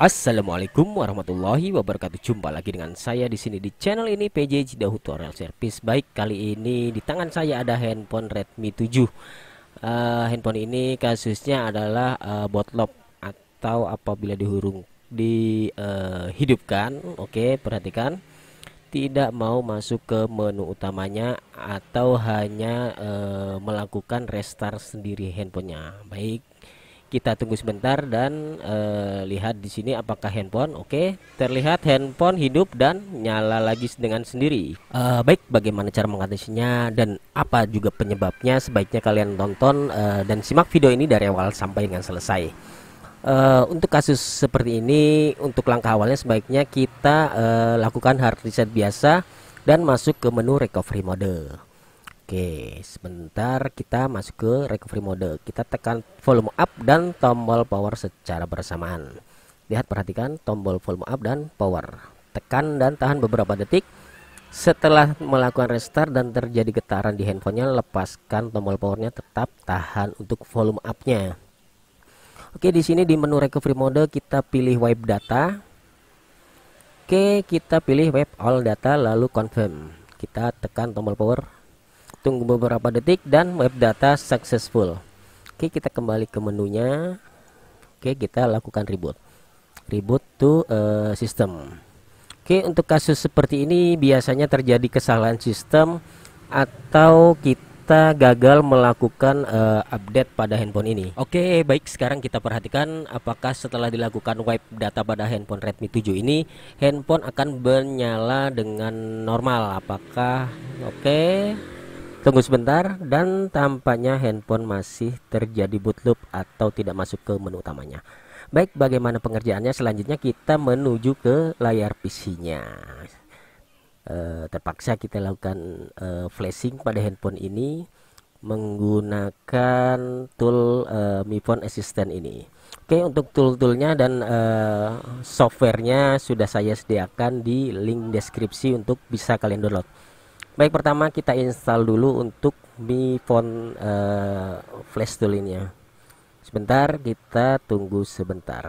Assalamualaikum warahmatullahi wabarakatuh. Jumpa lagi dengan saya di sini di channel ini PJ Cidahu Tutorial Service. Baik, kali ini di tangan saya ada handphone Redmi 7. Uh, eh, handphone ini kasusnya adalah uh, botlop atau apabila dihurung dihidupkan. Eh, uh, Oke, okay, perhatikan tidak mau masuk ke menu utamanya atau hanya uh, melakukan restart sendiri handphonenya. Baik kita tunggu sebentar dan uh, lihat di sini apakah handphone oke okay. terlihat handphone hidup dan nyala lagi dengan sendiri uh, baik bagaimana cara mengatasinya dan apa juga penyebabnya sebaiknya kalian tonton uh, dan simak video ini dari awal sampai dengan selesai Uh, untuk kasus seperti ini, untuk langkah awalnya sebaiknya kita uh, lakukan hard reset biasa dan masuk ke menu recovery mode. Oke, sebentar kita masuk ke recovery mode. Kita tekan volume up dan tombol power secara bersamaan. Lihat perhatikan tombol volume up dan power. Tekan dan tahan beberapa detik. Setelah melakukan restart dan terjadi getaran di handphonenya, lepaskan tombol powernya tetap tahan untuk volume upnya. Oke, di sini di menu recovery mode kita pilih wipe data. Oke, kita pilih wipe all data lalu confirm. Kita tekan tombol power tunggu beberapa detik dan web data successful oke kita kembali ke menunya oke kita lakukan reboot reboot to uh, system oke untuk kasus seperti ini biasanya terjadi kesalahan sistem atau kita gagal melakukan uh, update pada handphone ini. Oke, baik sekarang kita perhatikan apakah setelah dilakukan wipe data pada handphone Redmi 7 ini handphone akan menyala dengan normal apakah oke okay. Tunggu sebentar dan tampaknya handphone masih terjadi boot loop atau tidak masuk ke menu utamanya. Baik, bagaimana pengerjaannya? Selanjutnya kita menuju ke layar PC-nya. E, eh, terpaksa kita lakukan e, flashing pada handphone ini menggunakan tool e, Mi Phone Assistant ini. Oke, untuk tool-toolnya dan e, softwarenya sudah saya sediakan di link deskripsi untuk bisa kalian download. Baik pertama kita install dulu untuk Mi phone uh, flash tool ini ya. Sebentar kita tunggu sebentar.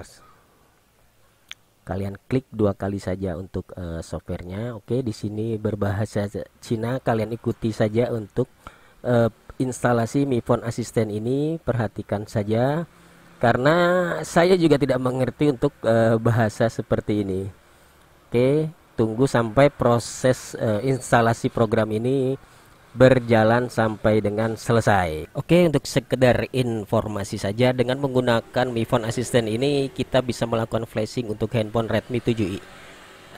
Kalian klik dua kali saja untuk uh, softwarenya. Oke di sini berbahasa Cina kalian ikuti saja untuk uh, instalasi Mi phone Assistant ini perhatikan saja karena saya juga tidak mengerti untuk uh, bahasa seperti ini. Oke tunggu sampai proses uh, instalasi program ini berjalan sampai dengan selesai. Oke, untuk sekedar informasi saja dengan menggunakan Mi Phone Assistant ini kita bisa melakukan flashing untuk handphone Redmi 7i.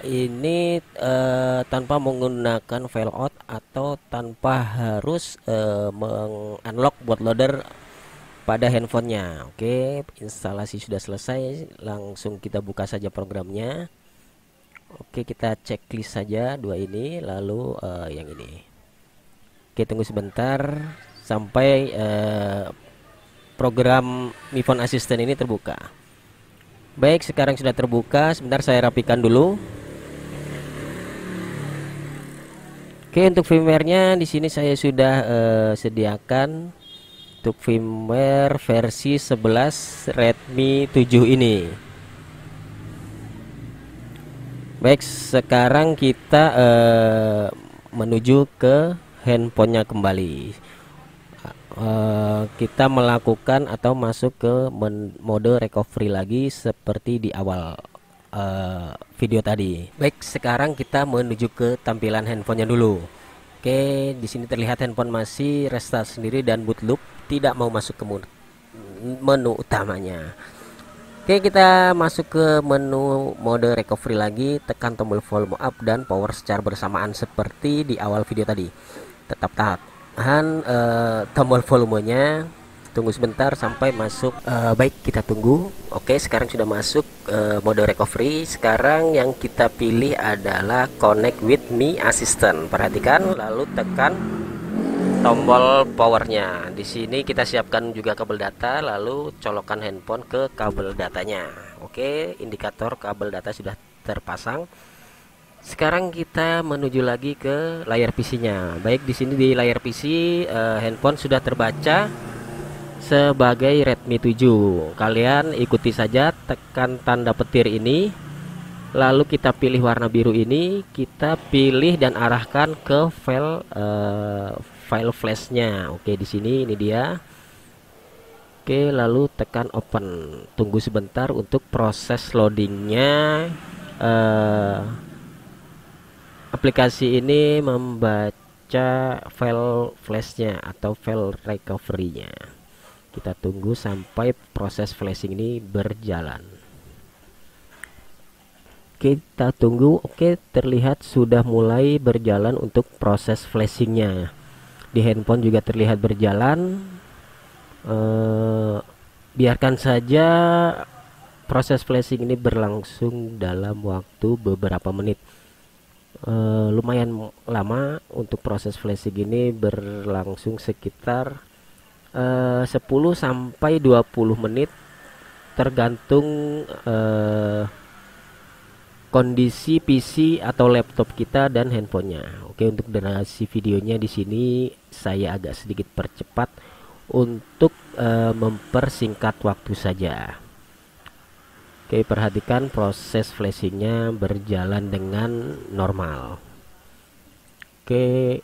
Ini uh, tanpa menggunakan file out atau tanpa harus uh, mengunlock bootloader pada handphonenya. Oke, instalasi sudah selesai, langsung kita buka saja programnya. Oke, kita checklist saja dua ini, lalu uh, yang ini. Oke, tunggu sebentar sampai uh, program Phone Assistant ini terbuka. Baik, sekarang sudah terbuka. Sebentar saya rapikan dulu. Oke, untuk firmware-nya di sini saya sudah uh, sediakan untuk firmware versi 11 Redmi 7 ini. Baik, sekarang kita uh, menuju ke handphonenya kembali. Uh, kita melakukan atau masuk ke mode recovery lagi seperti di awal uh, video tadi. Baik, sekarang kita menuju ke tampilan handphonenya dulu. Oke, di sini terlihat handphone masih restart sendiri dan boot loop tidak mau masuk ke menu utamanya. Oke kita masuk ke menu mode recovery lagi tekan tombol volume up dan power secara bersamaan seperti di awal video tadi tetap tahan uh, tombol volumenya tunggu sebentar sampai masuk uh, baik kita tunggu oke sekarang sudah masuk uh, mode recovery sekarang yang kita pilih adalah connect with me assistant perhatikan lalu tekan tombol powernya. Di sini kita siapkan juga kabel data, lalu colokan handphone ke kabel datanya. Oke, indikator kabel data sudah terpasang. Sekarang kita menuju lagi ke layar PC-nya. Baik, di sini di layar PC eh, handphone sudah terbaca sebagai Redmi 7. Kalian ikuti saja tekan tanda petir ini. Lalu kita pilih warna biru ini, kita pilih dan arahkan ke file eh, file flashnya oke di sini ini dia oke lalu tekan open tunggu sebentar untuk proses loadingnya uh, aplikasi ini membaca file flashnya atau file recovery-nya kita tunggu sampai proses flashing ini berjalan kita tunggu oke terlihat sudah mulai berjalan untuk proses flashingnya di handphone juga terlihat berjalan eh, biarkan saja proses flashing ini berlangsung dalam waktu beberapa menit eh, lumayan lama untuk proses flashing ini berlangsung sekitar eh, 10 sampai 20 menit tergantung eh, kondisi PC atau laptop kita dan handphonenya. Oke, untuk durasi videonya di sini saya agak sedikit percepat untuk e, mempersingkat waktu saja. Oke, perhatikan proses flashingnya berjalan dengan normal. Oke,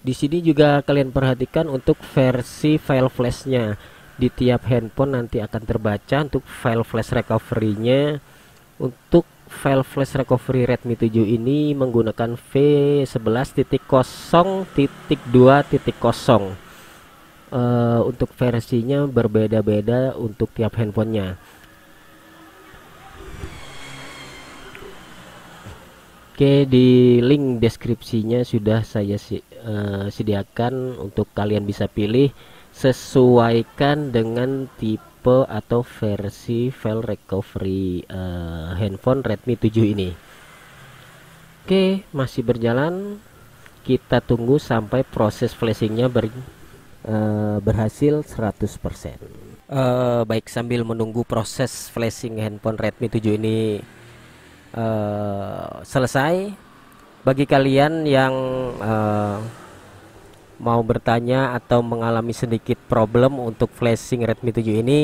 di sini juga kalian perhatikan untuk versi file flashnya di tiap handphone nanti akan terbaca untuk file flash recovery-nya untuk file flash recovery Redmi 7 ini menggunakan V11.0.2.0 uh, eh, untuk versinya berbeda-beda untuk tiap handphonenya Oke di link deskripsinya sudah saya uh, sediakan untuk kalian bisa pilih sesuaikan dengan tipe atau versi file recovery uh, handphone Redmi 7 ini Oke masih berjalan kita tunggu sampai proses flashingnya ber, uh, berhasil 100% Uh, eh, baik sambil menunggu proses flashing handphone Redmi 7 ini uh, selesai bagi kalian yang uh, mau bertanya atau mengalami sedikit problem untuk flashing Redmi 7 ini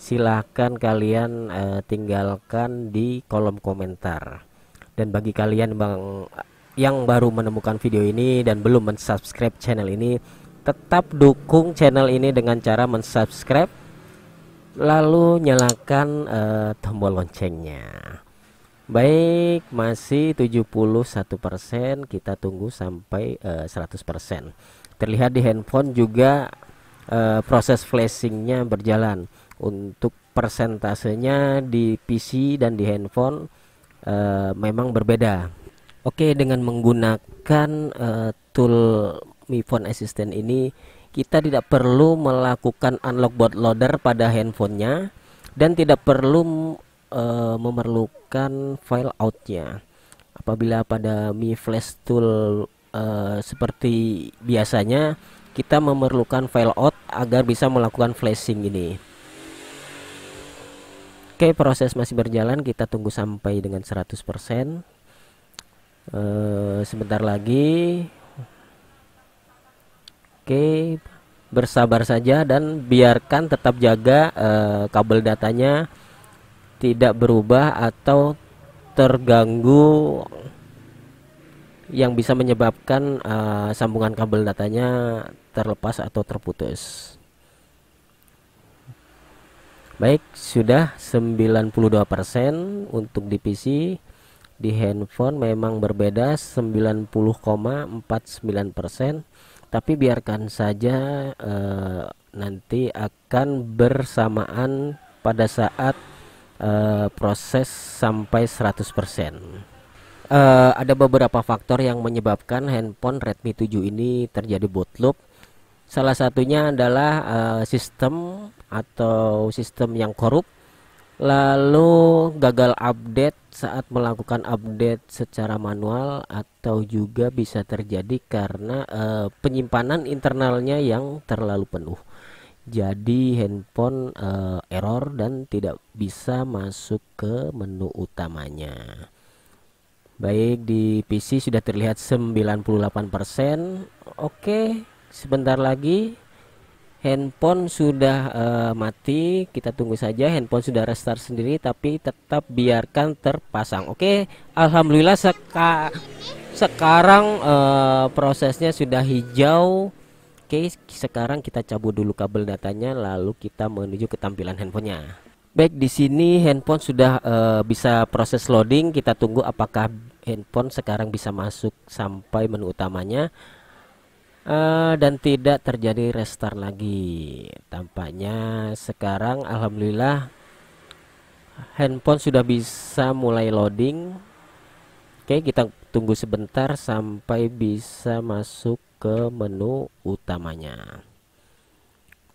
silahkan kalian uh, tinggalkan di kolom komentar dan bagi kalian bang yang baru menemukan video ini dan belum mensubscribe channel ini tetap dukung channel ini dengan cara mensubscribe lalu nyalakan uh, tombol loncengnya baik masih 71% kita tunggu sampai uh, eh, 100% terlihat di handphone juga e, proses flashingnya berjalan untuk persentasenya di PC dan di handphone e, memang berbeda Oke dengan menggunakan e, tool Mi Phone Assistant ini kita tidak perlu melakukan unlock bootloader pada handphonenya dan tidak perlu e, memerlukan file outnya apabila pada Mi Flash Tool Eh, seperti biasanya kita memerlukan file out agar bisa melakukan flashing ini Oke proses masih berjalan kita tunggu sampai dengan 100% uh, eh, sebentar lagi Oke bersabar saja dan biarkan tetap jaga uh, kabel datanya tidak berubah atau terganggu yang bisa menyebabkan uh, sambungan kabel datanya terlepas atau terputus. Baik, sudah 92% untuk di PC. Di handphone memang berbeda 90,49%, tapi biarkan saja uh, nanti akan bersamaan pada saat uh, proses sampai 100% uh, ada beberapa faktor yang menyebabkan handphone Redmi 7 ini terjadi boot loop. Salah satunya adalah uh, sistem atau sistem yang korup, lalu gagal update saat melakukan update secara manual atau juga bisa terjadi karena uh, penyimpanan internalnya yang terlalu penuh. Jadi handphone uh, error dan tidak bisa masuk ke menu utamanya. Baik, di PC sudah terlihat 98%. Oke, sebentar lagi handphone sudah uh, mati. Kita tunggu saja handphone sudah restart sendiri tapi tetap biarkan terpasang. Oke, alhamdulillah seka sekarang uh, prosesnya sudah hijau. Oke, sekarang kita cabut dulu kabel datanya lalu kita menuju ke tampilan handphonenya. Baik, di sini handphone sudah uh, bisa proses loading. Kita tunggu apakah handphone sekarang bisa masuk sampai menu utamanya uh, dan tidak terjadi restart lagi. Tampaknya sekarang alhamdulillah handphone sudah bisa mulai loading. Oke, kita tunggu sebentar sampai bisa masuk ke menu utamanya.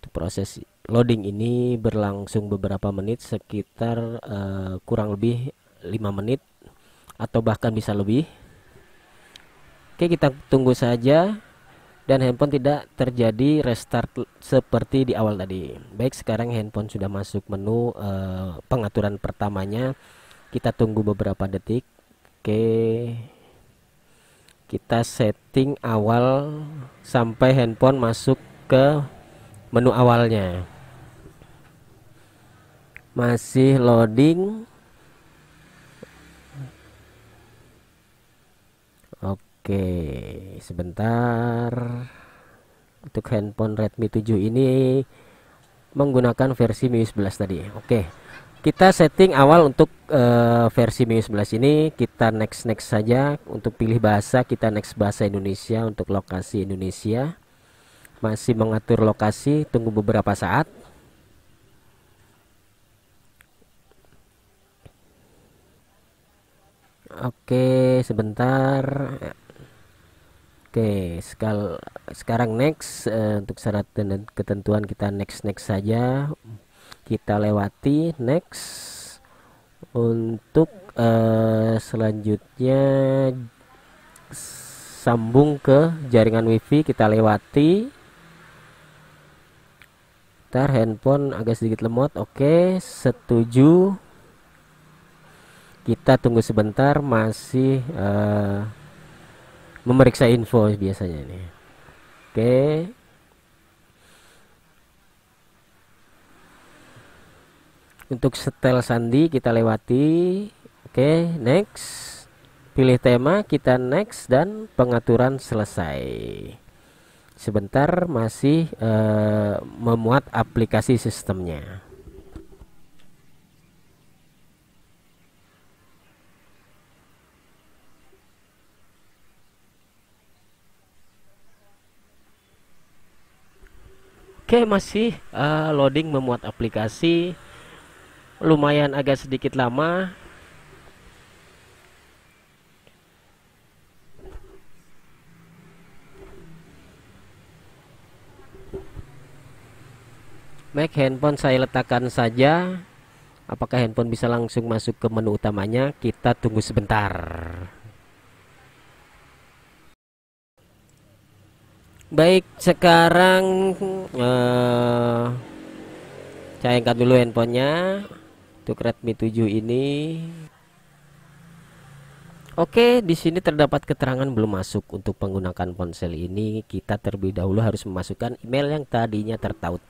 Itu proses loading ini berlangsung beberapa menit sekitar uh, kurang lebih 5 menit atau bahkan bisa lebih Oke kita tunggu saja dan handphone tidak terjadi restart seperti di awal tadi baik sekarang handphone sudah masuk menu uh, pengaturan pertamanya kita tunggu beberapa detik Oke kita setting awal sampai handphone masuk ke menu awalnya masih loading oke sebentar untuk handphone Redmi 7 ini menggunakan versi MIUI 11 tadi oke kita setting awal untuk uh, versi MIUI 11 ini kita next next saja untuk pilih bahasa kita next bahasa Indonesia untuk lokasi Indonesia masih mengatur lokasi tunggu beberapa saat Oke, sebentar. Oke, sekal sekarang next uh, untuk syarat dan ketentuan kita next next saja. Kita lewati next untuk uh, selanjutnya sambung ke jaringan wifi kita lewati ntar handphone agak sedikit lemot oke setuju kita tunggu sebentar masih uh, memeriksa info biasanya ini oke okay. untuk setel sandi kita lewati oke okay, next pilih tema kita next dan pengaturan selesai sebentar masih uh, memuat aplikasi sistemnya Oke, masih uh, loading memuat aplikasi. Lumayan agak sedikit lama. Mac handphone saya letakkan saja. Apakah handphone bisa langsung masuk ke menu utamanya? Kita tunggu sebentar. Baik, sekarang uh, saya angkat dulu handphonenya untuk Redmi 7 ini. Oke, di sini terdapat keterangan belum masuk untuk menggunakan ponsel ini. Kita terlebih dahulu harus memasukkan email yang tadinya tertaut.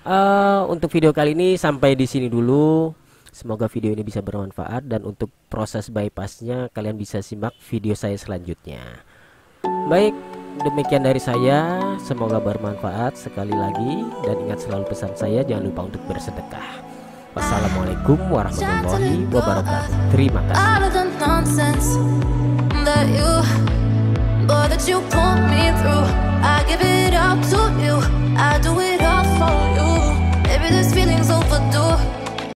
Uh, untuk video kali ini sampai di sini dulu. Semoga video ini bisa bermanfaat dan untuk proses bypassnya kalian bisa simak video saya selanjutnya. Baik, demikian dari saya semoga bermanfaat sekali lagi dan ingat selalu pesan saya jangan lupa untuk bersedekah wassalamualaikum warahmatullahi wabarakatuh uh, terima kasih